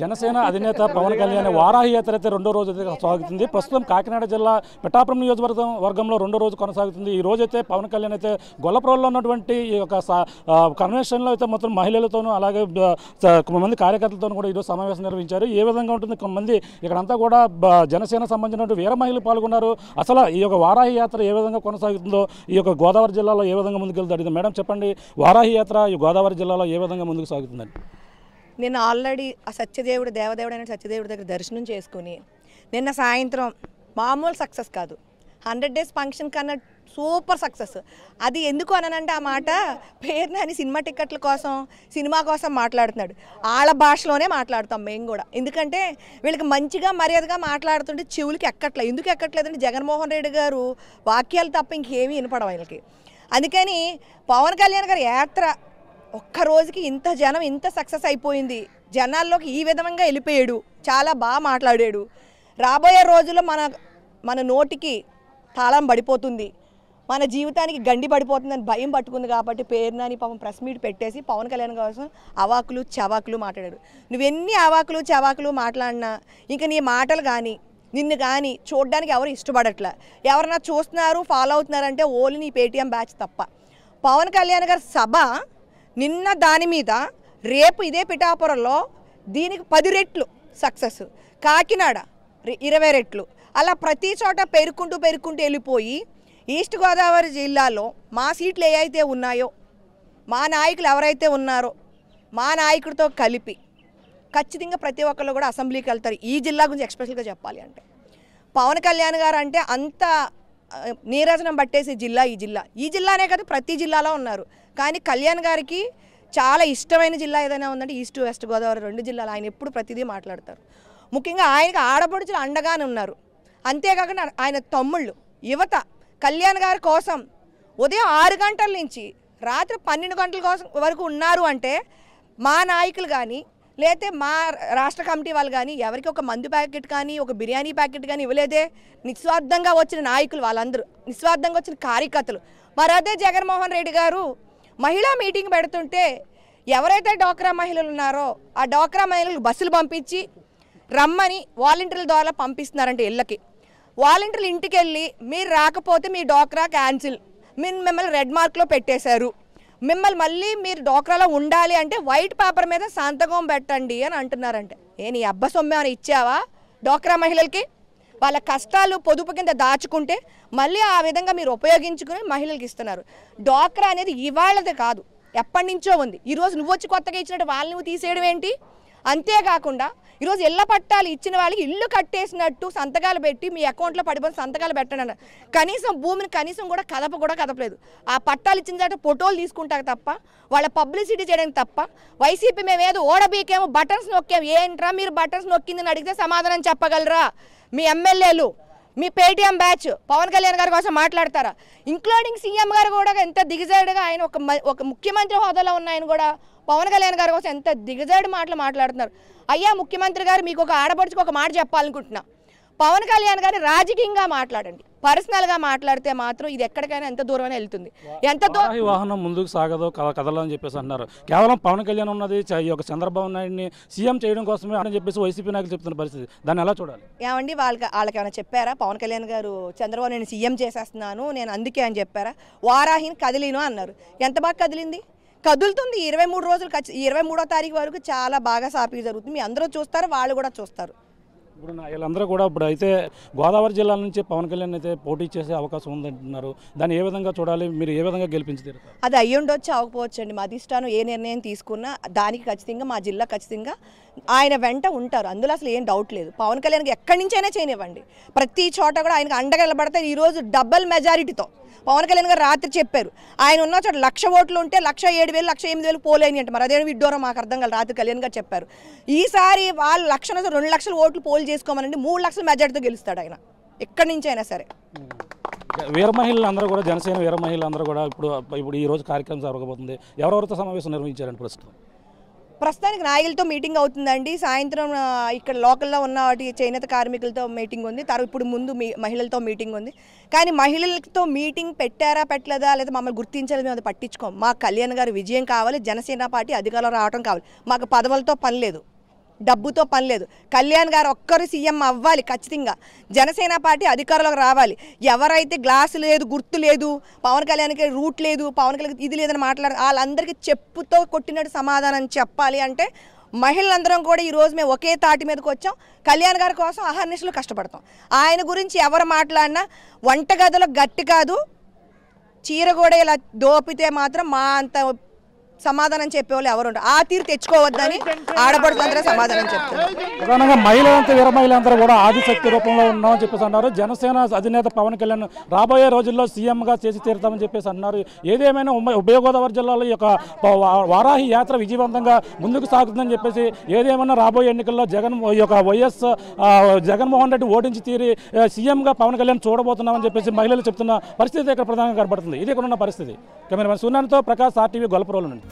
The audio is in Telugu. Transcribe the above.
జనసేన అధినేత పవన్ కళ్యాణ్ వారాహి యాత్ర అయితే రెండో రోజు సాగుతుంది ప్రస్తుతం కాకినాడ జిల్లా పిఠాపురం నియోజకవర్గం వర్గంలో రెండో రోజు కొనసాగుతుంది ఈ రోజు అయితే పవన్ కళ్యాణ్ అయితే గొల్లపురంలో ఉన్నటువంటి ఈ యొక్క కన్వెన్షన్లో అయితే మొత్తం మహిళలతోనూ అలాగే కొంతమంది కార్యకర్తలతో కూడా ఈరోజు సమావేశం నిర్వహించారు ఏ విధంగా ఉంటుంది కొంతమంది ఇక్కడంతా కూడా జనసేన సంబంధించినటువంటి వీర మహిళలు పాల్గొన్నారు అసలు ఈ యొక్క వారాహి యాత్ర ఏ విధంగా కొనసాగుతుందో ఈ యొక్క గోదావరి జిల్లాలో ఏ విధంగా ముందుకెళ్తాడు మేడం చెప్పండి వారాహి యాత్ర ఈ గోదావరి జిల్లాలో ఏ విధంగా ముందుకు సాగుతుందండి నేను ఆల్రెడీ ఆ సత్యదేవుడు దేవదేవుడు అనే సత్యదేవుడి దగ్గర దర్శనం చేసుకుని నిన్న సాయంత్రం మామూలు సక్సెస్ కాదు హండ్రెడ్ డేస్ ఫంక్షన్ కన్నా సూపర్ సక్సెస్ అది ఎందుకు అనంటే ఆ మాట పేరుని అని సినిమా టిక్కెట్ల కోసం సినిమా కోసం మాట్లాడుతున్నాడు వాళ్ళ భాషలోనే మాట్లాడతాం మేము కూడా ఎందుకంటే వీళ్ళకి మంచిగా మర్యాదగా మాట్లాడుతుంటే చెవులకి ఎక్కట్లేదు ఎందుకు ఎక్కట్లేదంటే జగన్మోహన్ రెడ్డి గారు వాక్యాలు తప్ప ఇంకేమీ వినపడవు వీళ్ళకి అందుకని పవన్ కళ్యాణ్ గారి యాత్ర ఒక్క రోజుకి ఇంత జనం ఇంత సక్సెస్ అయిపోయింది జనాల్లోకి ఈ విధంగా వెళ్ళిపోయాడు చాలా బాగా మాట్లాడాడు రాబోయే రోజుల్లో మన మన నోటికి తాళం పడిపోతుంది మన జీవితానికి గండి పడిపోతుందని భయం పట్టుకుంది కాబట్టి పేరునని పాపం ప్రెస్ మీట్ పెట్టేసి పవన్ కళ్యాణ్ కోసం అవాకులు చవాకులు మాట్లాడాడు నువ్వెన్ని అవాకులు చవాకులు మాట్లాడినా ఇంకా నీ మాటలు కానీ నిన్ను కానీ చూడడానికి ఎవరు ఇష్టపడట్లే ఎవరన్నా చూస్తున్నారు ఫాలో అవుతున్నారంటే ఓన్లీ నీ పేటీఎం బ్యాచ్ తప్ప పవన్ కళ్యాణ్ గారి సభ నిన్న దాని మీద రేపు ఇదే పిఠాపురంలో దీనికి పది రెట్లు సక్సెస్ కాకినాడ ఇరవై రెట్లు అలా ప్రతి చోట పేరుకుంటూ పేరుకుంటూ వెళ్ళిపోయి ఈస్ట్ గోదావరి జిల్లాలో మా సీట్లు ఏవైతే ఉన్నాయో మా నాయకులు ఎవరైతే ఉన్నారో మా నాయకుడితో కలిపి ఖచ్చితంగా ప్రతి ఒక్కళ్ళు కూడా అసెంబ్లీకి వెళ్తారు ఈ జిల్లా గురించి ఎక్స్పెషల్గా చెప్పాలి అంటే పవన్ కళ్యాణ్ గారు అంటే అంత నీరజనం పట్టేసి జిల్లా ఈ జిల్లా ఈ జిల్లానే కదా ప్రతి జిల్లాలో ఉన్నారు కానీ కళ్యాణ్ గారికి చాలా ఇష్టమైన జిల్లా ఏదైనా ఉందంటే ఈస్ట్ వెస్ట్ గోదావరి రెండు జిల్లాలు ఆయన ఎప్పుడు ప్రతిదీ మాట్లాడతారు ముఖ్యంగా ఆయనకు ఆడపడుచులు అండగానే ఉన్నారు అంతేకాకుండా ఆయన తమ్ముళ్ళు యువత కళ్యాణ్ గారి కోసం ఉదయం ఆరు గంటల నుంచి రాత్రి పన్నెండు గంటల కోసం వరకు ఉన్నారు అంటే మా నాయకులు కానీ లేతే మా రాష్ట్ర కమిటీ వాళ్ళు కానీ ఎవరికి ఒక మందు ప్యాకెట్ కానీ ఒక బిర్యానీ ప్యాకెట్ కానీ ఇవ్వలేదే నిస్వార్థంగా వచ్చిన నాయకులు వాళ్ళందరూ నిస్వార్థంగా వచ్చిన కార్యకర్తలు మరి అదే జగన్మోహన్ రెడ్డి గారు మహిళా మీటింగ్ పెడుతుంటే ఎవరైతే డోక్రా మహిళలు ఉన్నారో ఆ డోక్రా మహిళలు బస్సులు పంపించి రమ్మని వాలంటీర్ల ద్వారా పంపిస్తున్నారంటే ఇళ్ళకి వాలంటీర్లు ఇంటికి వెళ్ళి మీరు రాకపోతే మీ డోక్రా క్యాన్సిల్ మీరు మిమ్మల్ని రెడ్ మార్క్లో పెట్టేశారు మిమ్మల్ని మళ్ళీ మీరు డోక్రాలో ఉండాలి అంటే వైట్ పేపర్ మీద సంతకం పెట్టండి అని అంటున్నారంటే ఏ నీ అబ్బ సొమ్మే అని ఇచ్చావా డోక్రా మహిళలకి వాళ్ళ కష్టాలు పొదుపు కింద దాచుకుంటే మళ్ళీ ఆ విధంగా మీరు ఉపయోగించుకుని మహిళలకు ఇస్తున్నారు డ్వాక్రా అనేది ఇవాళది కాదు ఎప్పటి నుంచో ఉంది ఈరోజు నువ్వు వచ్చి కొత్తగా ఇచ్చినట్టు వాళ్ళు నువ్వు తీసేయడం ఏంటి అంతేకాకుండా ఈరోజు ఇళ్ళ పట్టాలు ఇచ్చిన వాళ్ళకి ఇల్లు కట్టేసినట్టు సంతకాలు పెట్టి మీ అకౌంట్లో పడిపోయిన సంతకాలు పెట్టండి కనీసం భూమిని కనీసం కూడా కదప కూడా కదపలేదు ఆ పట్టాలు ఇచ్చిన తర్వాత ఫోటోలు తీసుకుంటారు తప్ప వాళ్ళ పబ్లిసిటీ చేయడానికి తప్ప వైసీపీ మేము ఏదో ఓడబీకేమో బటన్స్ నొక్కాము ఏంట్రా మీరు బటన్స్ నొక్కిందని అడిగితే సమాధానం చెప్పగలరా మీ ఎమ్మెల్యేలు మీ పేటీఎం బ్యాచ్ పవన్ కళ్యాణ్ గారి కోసం మాట్లాడతారా ఇంక్లూడింగ్ సీఎం గారు కూడా ఎంత దిగజాడుగా ఆయన ఒక ఒక ముఖ్యమంత్రి హోదాలో ఉన్న ఆయన కూడా పవన్ కళ్యాణ్ గారి కోసం ఎంత దిగజాడు మాటలు మాట్లాడుతున్నారు అయ్యా ముఖ్యమంత్రి గారు మీకు ఒక ఆడపడుచుకు ఒక మాట చెప్పాలనుకుంటున్నా పవన్ కళ్యాణ్ గారిని రాజకీయంగా మాట్లాడండి పర్సనల్ గా మాట్లాడితే మాత్రం ఇది ఎక్కడికైనా ఎంత దూరం వెళ్తుంది ఎంత వాహనం ముందుకు సాగదో కదలని చెప్పేసి అన్నారు కేవలం పవన్ కళ్యాణ్ ఉన్నది ఒక చంద్రబాబు నాయుడిని సీఎం చేయడం కోసమే అని చెప్పేసి వైసీపీ నాయకులు చెప్తున్న పరిస్థితి దాన్ని ఎలా చూడాలి ఏమండి వాళ్ళకి వాళ్ళకి ఏమైనా చెప్పారా పవన్ కళ్యాణ్ గారు చంద్రబాబు నేను సీఎం చేసేస్తున్నాను నేను అందుకే అని చెప్పారా వారాహిని కదిలిను అన్నారు ఎంత బాగా కదిలింది కదులుతుంది ఇరవై మూడు రోజులు ఇరవై మూడో తారీఖు వరకు చాలా బాగా సాపి జరుగుతుంది మీ అందరూ చూస్తారు వాళ్ళు కూడా చూస్తారు ఇప్పుడు వీళ్ళందరూ కూడా ఇప్పుడు అయితే గోదావరి జిల్లాల నుంచి పవన్ కళ్యాణ్ అయితే పోటీ చేసే అవకాశం ఉందంటున్నారు దాన్ని ఏ విధంగా చూడాలి మీరు ఏ విధంగా గెలిపించారు అది అయ్యి ఉండొచ్చు అవ్వకపోవచ్చు అండి మా అధిష్టానం ఏ నిర్ణయం తీసుకున్నా దానికి ఖచ్చితంగా మా జిల్లా ఖచ్చితంగా ఆయన వెంట ఉంటారు అందులో అసలు ఏం డౌట్ లేదు పవన్ కళ్యాణ్కి ఎక్కడి నుంచైనా చేయనివ్వండి ప్రతి చోట కూడా ఆయనకు అండగా ఈరోజు డబల్ మెజారిటీతో పవన్ కళ్యాణ్ గారు రాత్రి చెప్పారు ఆయన ఉన్న చోట లక్ష ఓట్లు ఉంటే లక్ష ఏడు వేలు లక్ష ఎనిమిది వేలు పోలేని అంటారు అదేమి విడ్డోరా మాకు అర్థం కాదు రాత్రి కళ్యాణ్ గారు చెప్పారు ఈసారి వాళ్ళు లక్ష రెండు లక్షల ఓట్లు పోల్ ఎన్నికలు చేసుకోమనండి మూడు లక్షల మెజార్టీతో గెలుస్తాడు ఆయన ఎక్కడి నుంచి అయినా సరే వీర మహిళలందరూ కూడా జనసేన వీర మహిళలందరూ కూడా ఇప్పుడు ఇప్పుడు ఈ రోజు కార్యక్రమం జరగబోతుంది ఎవరెవరితో సమావేశం నిర్వహించారండి ప్రస్తుతం ప్రస్తుతానికి నాయకులతో మీటింగ్ అవుతుందండి సాయంత్రం ఇక్కడ లోకల్లో ఉన్న వాటి చేనేత కార్మికులతో మీటింగ్ ఉంది తర్వాత ఇప్పుడు ముందు మీ మహిళలతో మీటింగ్ ఉంది కానీ మహిళలతో మీటింగ్ పెట్టారా పెట్టలేదా లేదా మమ్మల్ని గుర్తించాలి మేము అది పట్టించుకోం మా కళ్యాణ్ గారు విజయం కావాలి జనసేన పార్టీ అధికారంలో రావడం కావాలి మాకు పదవులతో పని లేదు డబ్బుతో పని లేదు కళ్యాణ్ గారు ఒక్కరు సీఎం అవ్వాలి ఖచ్చితంగా జనసేన పార్టీ అధికారంలోకి రావాలి ఎవరైతే గ్లాసు లేదు గుర్తు లేదు పవన్ కళ్యాణ్కి రూట్ లేదు పవన్ కళ్యాణ్ ఇది లేదని మాట్లాడారు వాళ్ళందరికీ చెప్పుతో కొట్టినట్టు సమాధానం చెప్పాలి అంటే మహిళలందరం కూడా ఈరోజు మేము ఒకే తాటి మీదకి వచ్చాం కళ్యాణ్ గారి కోసం అహర్నిశలు కష్టపడతాం ఆయన గురించి ఎవరు మాట్లాడినా వంటగదిలో గట్టి కాదు చీర కూడా ఇలా దోపితే మాత్రం మా అంత సమాధానం చెప్పేవాళ్ళు ఎవరు ఆ తీరు తెచ్చుకోవద్దని ఆడపడుతుందరే సమాధానం చెప్తారు ప్రధానంగా మహిళలంతా వీర మహిళలందరూ కూడా ఆదిశక్తి రూపంలో ఉన్నామని చెప్పేసి అన్నారు జనసేన అధినేత పవన్ కళ్యాణ్ రాబోయే రోజుల్లో సీఎంగా చేసి తీరుతామని చెప్పేసి అన్నారు ఏదేమైనా ఉభయ గోదావరి జిల్లాలో యొక్క వారాహి యాత్ర విజయవంతంగా ముందుకు సాగుతుందని చెప్పేసి ఏదేమైనా రాబోయే ఎన్నికల్లో జగన్ యొక్క వైఎస్ జగన్మోహన్ రెడ్డి ఓటించి తీరి సీఎంగా పవన్ కళ్యాణ్ చూడబోతున్నామని చెప్పేసి మహిళలు చెప్తున్న పరిస్థితి ఇక్కడ ప్రధానంగా కనబడుతుంది ఇది ఇక్కడ ఉన్న పరిస్థితి కెమెరామెన్ సునాన్తో ప్రకాశ్ ఆర్టీవీ గొల్పరోలు నుండి